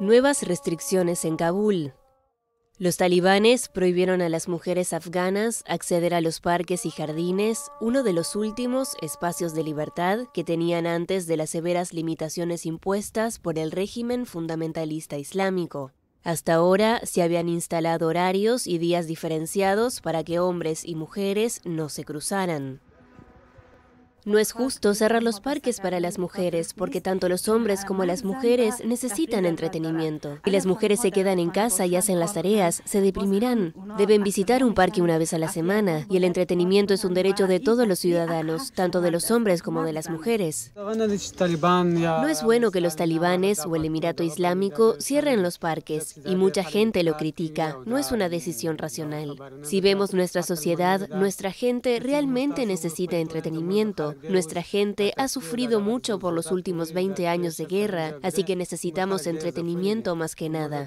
Nuevas restricciones en Kabul. Los talibanes prohibieron a las mujeres afganas acceder a los parques y jardines, uno de los últimos espacios de libertad que tenían antes de las severas limitaciones impuestas por el régimen fundamentalista islámico. Hasta ahora se habían instalado horarios y días diferenciados para que hombres y mujeres no se cruzaran. No es justo cerrar los parques para las mujeres, porque tanto los hombres como las mujeres necesitan entretenimiento. Y las mujeres se quedan en casa y hacen las tareas, se deprimirán. Deben visitar un parque una vez a la semana, y el entretenimiento es un derecho de todos los ciudadanos, tanto de los hombres como de las mujeres. No es bueno que los talibanes o el Emirato Islámico cierren los parques, y mucha gente lo critica. No es una decisión racional. Si vemos nuestra sociedad, nuestra gente realmente necesita entretenimiento nuestra gente ha sufrido mucho por los últimos 20 años de guerra, así que necesitamos entretenimiento más que nada.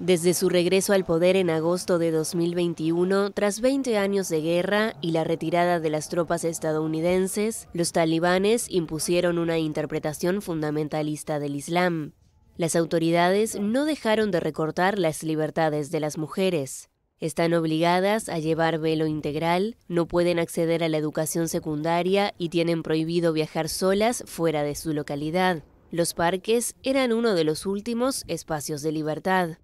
Desde su regreso al poder en agosto de 2021, tras 20 años de guerra y la retirada de las tropas estadounidenses, los talibanes impusieron una interpretación fundamentalista del Islam. Las autoridades no dejaron de recortar las libertades de las mujeres. Están obligadas a llevar velo integral, no pueden acceder a la educación secundaria y tienen prohibido viajar solas fuera de su localidad. Los parques eran uno de los últimos espacios de libertad.